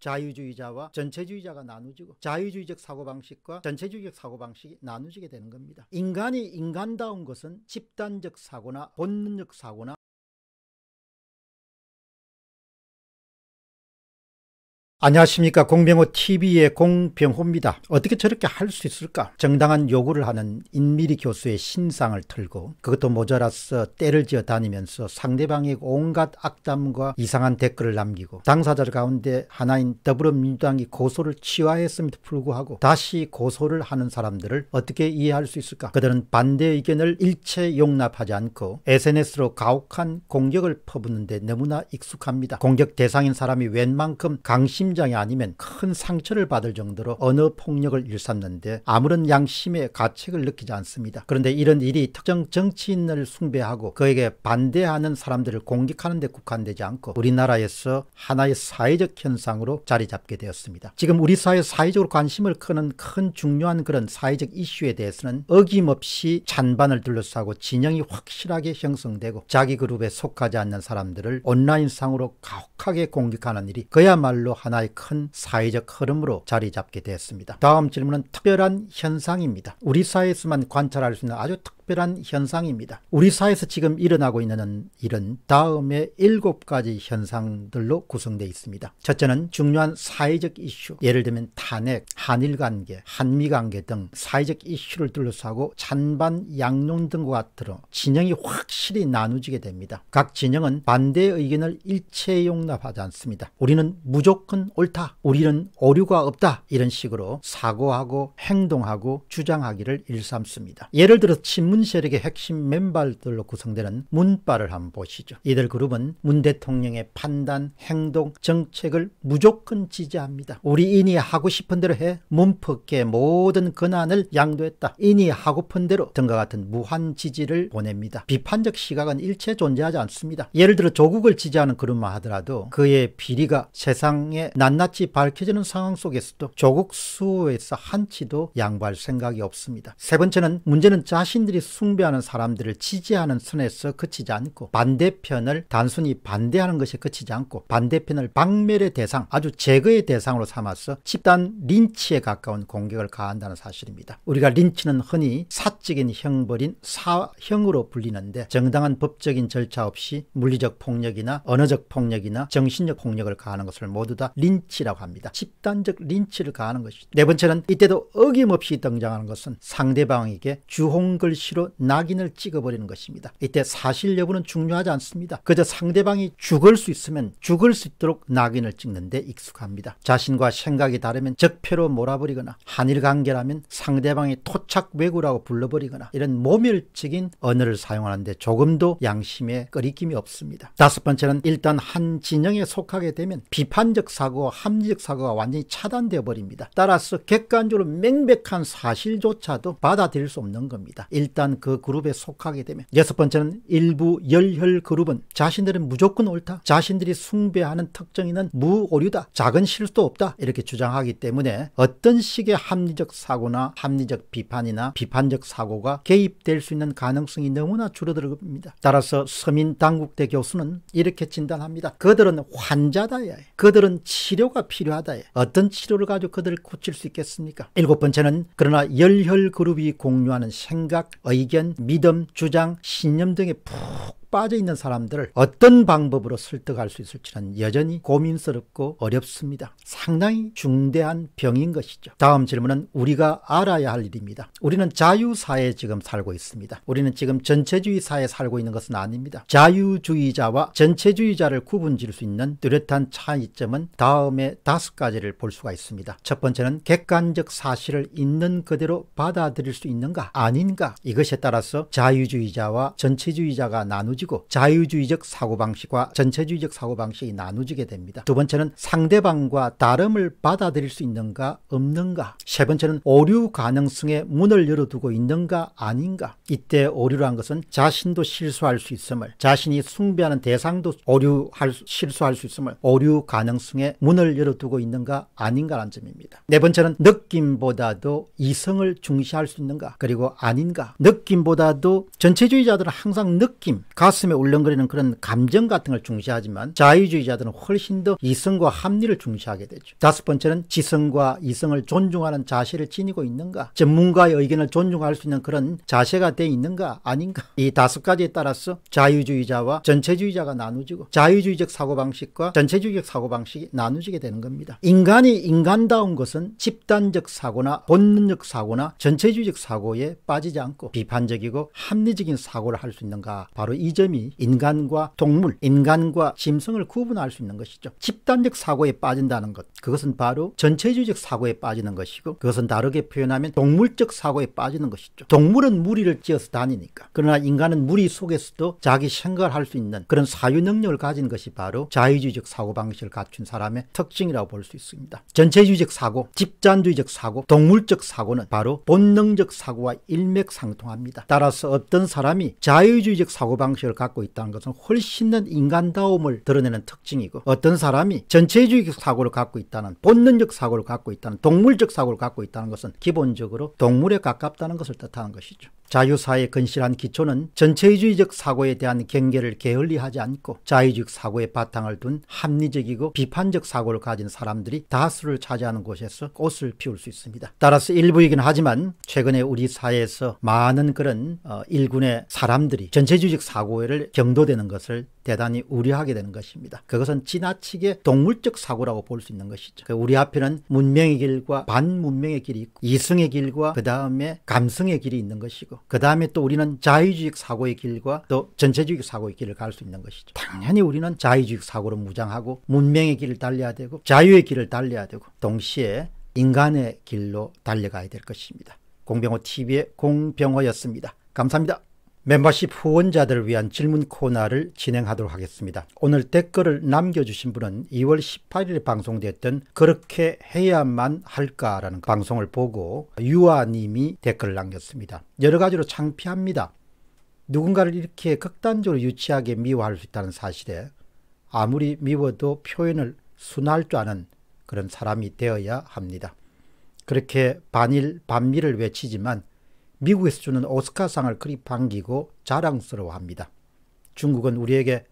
자유주의자와 전체주의자가 나누지고 자유주의적 사고방식과 전체주의적 사고방식이 나누지게 되는 겁니다. 인간이 인간다운 것은 집단적 사고나 본능적 사고나 안녕하십니까 공병호 TV의 공병호입니다. 어떻게 저렇게 할 수 있을까? 정당한 요구를 하는 인미리 교수의 신상을 틀고 그것도 모자라서 때를 지어 다니면서 상대방의 온갖 악담과 이상한 댓글을 남기고 당사자들 가운데 하나인 더불어민주당이 고소를 취하했음에도 불구하고 다시 고소를 하는 사람들을 어떻게 이해할 수 있을까? 그들은 반대 의견을 일체 용납하지 않고 SNS로 가혹한 공격을 퍼붓는데 너무나 익숙합니다. 공격 대상인 사람이 웬만큼 강심 심장이 아니면 큰 상처를 받을 정도로 어느 폭력을 일삼는데 아무런 양심의 가책을 느끼지 않습니다. 그런데 이런 일이 특정 정치인을 숭배하고 그에게 반대하는 사람들을 공격하는 데 국한되지 않고 우리나라에서 하나의 사회적 현상으로 자리 잡게 되었습니다. 지금 우리 사회 사회적으로 관심을 크는큰 중요한 그런 사회적 이슈에 대해서는 어김없이 찬반을 둘러싸고 진영이 확실하게 형성되고 자기 그룹에 속하지 않는 사람들을 온라인상으로 가혹하게 공격하는 일이 그야말로 하나 하나의 큰 사회적 흐름으로 자리 잡게 되었습니다. 다음 질문은 특별한 현상입니다. 우리 사회에서만 관찰할 수 있는 아주 특 특별한 현상입니다. 우리 사회에서 지금 일어나고 있는 일은 다음의 일곱 가지 현상들로 구성되어 있습니다. 첫째는 중요한 사회적 이슈, 예를 들면 탄핵, 한일 관계, 한미 관계 등 사회적 이슈를 둘러싸고 찬반, 양론 등과 같으로 진영이 확실히 나누지게 됩니다. 각 진영은 반대의 의견을 일체 용납하지 않습니다. 우리는 무조건 옳다, 우리는 오류가 없다 이런 식으로 사고하고 행동하고 주장하기를 일삼습니다. 예를 들어 친문 군 세력의 핵심 맨발들로 구성되는 문바를 한번 보시죠. 이들 그룹은 문 대통령의 판단, 행동, 정책을 무조건 지지합니다. 우리 인이 하고 싶은 대로 해 문폭계 모든 권한을 양도했다. 인이 하고픈 대로 등과 같은 무한 지지를 보냅니다. 비판적 시각은 일체 존재하지 않습니다. 예를 들어 조국을 지지하는 그룹만 하더라도 그의 비리가 세상에 낱낱이 밝혀지는 상황 속에서도 조국 수호에서 한치도 양보할 생각이 없습니다. 세 번째는 문제는 자신들이 숭배하는 사람들을 지지하는 선에서 그치지 않고 반대편을 단순히 반대하는 것이 그치지 않고 반대편을 박멸의 대상 아주 제거의 대상으로 삼아서 집단 린치에 가까운 공격을 가한다는 사실입니다. 우리가 린치는 흔히 사적인 형벌인 사형으로 불리는데 정당한 법적인 절차 없이 물리적 폭력이나 언어적 폭력이나 정신적 폭력을 가하는 것을 모두 다 린치라고 합니다. 집단적 린치를 가하는 것이죠. 네 번째는 이때도 어김없이 등장하는 것은 상대방에게 주홍글씨로 펜치로 낙인을 찍어버리는 것입니다. 이때 사실 여부는 중요하지 않습니다. 그저 상대방이 죽을 수 있으면 죽을 수 있도록 낙인을 찍는데 익숙합니다. 자신과 생각이 다르면 적폐로 몰아버리거나 한일 관계라면 상대방이 토착 외구라고 불러버리거나 이런 모멸적인 언어를 사용하는데 조금도 양심에 꺼이낌이 없습니다. 다섯 번째는 일단 한 진영에 속하게 되면 비판적 사고와 합리적 사고가 완전히 차단되어 버립니다. 따라서 객관적으로 맹백한 사실조차도 받아들일 수 없는 겁니다. 일단 일단 그 그룹에 속하게 되면 여섯 번째는 일부 열혈 그룹은 자신들은 무조건 옳다. 자신들이 숭배하는 특정 있는 무오류다. 작은 실수도 없다. 이렇게 주장하기 때문에 어떤 식의 합리적 사고나 합리적 비판이나 비판적 사고가 개입될 수 있는 가능성이 너무나 줄어들어갑니다 따라서 서민 당국대 교수는 이렇게 진단합니다. 그들은 환자다야. 그들은 치료가 필요하다야. 어떤 치료를 가지고 그들을 고칠 수 있겠습니까? 일곱 번째는 그러나 열혈 그룹이 공유하는 생각, 의견, 믿음, 주장, 신념 등에 푹 빠져있는 사람들을 어떤 방법으로 설득할 수 있을지는 여전히 고민스럽고 어렵습니다. 상당히 중대한 병인 것이죠. 다음 질문은 우리가 알아야 할 일입니다. 우리는 자유사회에 지금 살고 있습니다. 우리는 지금 전체주의 사회에 살고 있는 것은 아닙니다. 자유주의자와 전체주의자를 구분 지을 수 있는 뚜렷한 차이점은 다음에 다섯 가지를 볼 수가 있습니다. 첫 번째는 객관적 사실을 있는 그대로 받아들일 수 있는가 아닌가 이것에 따라서 자유주의자와 전체주의자가 나누 나누지고 자유주의적 사고방식과 전체주의적 사고방식이 나누지게 됩니다. 두 번째는 상대방과 다름을 받아들일 수 있는가 없는가 세 번째는 오류 가능성의 문을 열어두고 있는가 아닌가 이때 오류란 것은 자신도 실수할 수 있음을 자신이 숭배하는 대상도 오류할 수, 실수할 수 있음을 오류 가능성의 문을 열어두고 있는가 아닌가란 점입니다. 네 번째는 느낌보다도 이성을 중시할 수 있는가 그리고 아닌가 느낌보다도 전체주의자들은 항상 느낌 가 가슴에 울렁거리는 그런 감정 같은 걸 중시하지만 자유주의자들은 훨씬 더 이성과 합리를 중시하게 되죠. 다섯 번째는 지성과 이성을 존중하는 자세를 지니고 있는가 전문가의 의견을 존중할 수 있는 그런 자세가 돼 있는가 아닌가 이 다섯 가지에 따라서 자유주의자와 전체주의자가 나누지고 자유주의적 사고방식과 전체주의적 사고방식이 나누지게 되는 겁니다. 인간이 인간다운 것은 집단적 사고나 본능적 사고나 전체주의적 사고에 빠지지 않고 비판적이고 합리적인 사고를 할 수 있는가 바로 이 지점이 인간과 동물, 인간과 짐승을 구분할 수 있는 것이죠. 집단적 사고에 빠진다는 것, 그것은 바로 전체주의적 사고에 빠지는 것이고 그것은 다르게 표현하면 동물적 사고에 빠지는 것이죠. 동물은 무리를 지어서 다니니까. 그러나 인간은 무리 속에서도 자기 생각을 할 수 있는 그런 사유 능력을 가진 것이 바로 자유주의적 사고방식을 갖춘 사람의 특징이라고 볼 수 있습니다. 전체주의적 사고, 집단주의적 사고, 동물적 사고는 바로 본능적 사고와 일맥상통합니다. 따라서 어떤 사람이 자유주의적 사고방식을 목표를 갖고 있다는 것은 훨씬 더 인간다움을 드러내는 특징이고 어떤 사람이 전체주의 사고를 갖고 있다는 본능적 사고를 갖고 있다는 동물적 사고를 갖고 있다는 것은 기본적으로 동물에 가깝다는 것을 뜻하는 것이죠. 자유사에 근실한 기초는 전체주의적 사고에 대한 경계를 게을리하지 않고 자유적 사고의 바탕을 둔 합리적이고 비판적 사고를 가진 사람들이 다수를 차지하는 곳에서 꽃을 피울 수 있습니다. 따라서 일부이긴 하지만 최근에 우리 사회에서 많은 그런 어, 일군의 사람들이 전체주의적 사고를 경도되는 것을 대단히 우려하게 되는 것입니다. 그것은 지나치게 동물적 사고라고 볼 수 있는 것이죠. 그 우리 앞에는 문명의 길과 반문명의 길이 있고 이성의 길과 그 다음에 감성의 길이 있는 것이고 그 다음에 또 우리는 자유주의 사고의 길과 또 전체주의 사고의 길을 갈 수 있는 것이죠. 당연히 우리는 자유주의 사고로 무장하고 문명의 길을 달려야 되고 자유의 길을 달려야 되고 동시에 인간의 길로 달려가야 될 것입니다. 공병호 TV의 공병호였습니다. 감사합니다. 멤버십 후원자들을 위한 질문 코너를 진행하도록 하겠습니다. 오늘 댓글을 남겨주신 분은 2월 18일에 방송됐던 그렇게 해야만 할까라는 방송을 보고 유아님이 댓글을 남겼습니다. 여러 가지로 창피합니다. 누군가를 이렇게 극단적으로 유치하게 미워할 수 있다는 사실에 아무리 미워도 표현을 순할 줄 아는 그런 사람이 되어야 합니다. 그렇게 반일, 반미를 외치지만 미국에서 주는 오스카상을 그리 반기고 자랑스러워합니다. 중국은 우리에게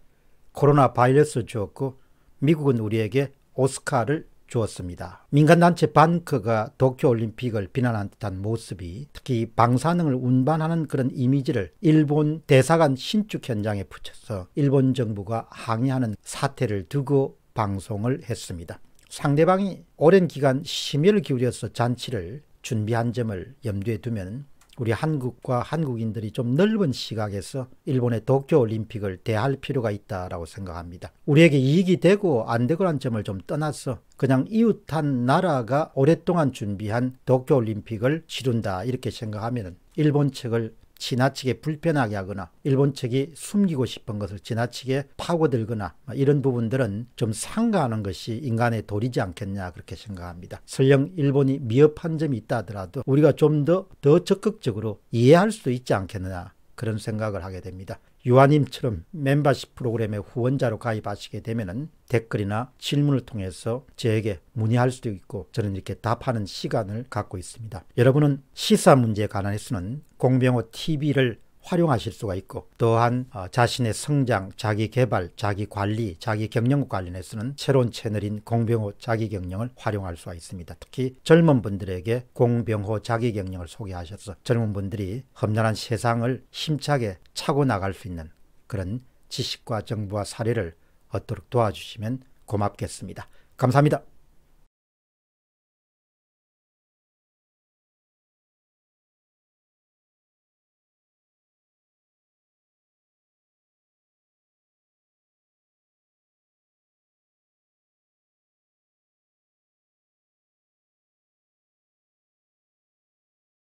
코로나 바이러스를 주었고 미국은 우리에게 오스카를 주었습니다. 민간단체 반크가 도쿄올림픽을 비난한 듯한 모습이 특히 방사능을 운반하는 그런 이미지를 일본 대사관 신축 현장에 붙여서 일본 정부가 항의하는 사태를 두고 방송을 했습니다. 상대방이 오랜 기간 심혈을 기울여서 잔치를 준비한 점을 염두에 두면 우리 한국과 한국인들이 좀 넓은 시각에서 일본의 도쿄 올림픽을 대할 필요가 있다라고 생각합니다. 우리에게 이익이 되고 안 되고란 점을 좀 떠나서 그냥 이웃한 나라가 오랫동안 준비한 도쿄 올림픽을 치른다 이렇게 생각하면 일본 측을 지나치게 불편하게 하거나 일본 측이 숨기고 싶은 것을 지나치게 파고들거나 뭐 이런 부분들은 좀 상가하는 것이 인간의 도리지 않겠냐 그렇게 생각합니다. 설령 일본이 미흡한 점이 있다 하더라도 우리가 좀 더더 더 적극적으로 이해할 수도 있지 않겠느냐 그런 생각을 하게 됩니다. 유아님처럼 멤버십 프로그램의 후원자로 가입하시게 되면 댓글이나 질문을 통해서 저에게 문의할 수도 있고 저는 이렇게 답하는 시간을 갖고 있습니다. 여러분은 시사 문제에 관해서는 공병호 TV를 활용하실 수가 있고 또한 어, 자신의 성장, 자기 개발, 자기 관리, 자기 경영과 관련해서는 새로운 채널인 공병호 자기 경영을 활용할 수가 있습니다. 특히 젊은 분들에게 공병호 자기 경영을 소개하셔서 젊은 분들이 험난한 세상을 힘차게 차고 나갈 수 있는 그런 지식과 정보와 사례를 얻도록 도와주시면 고맙겠습니다. 감사합니다.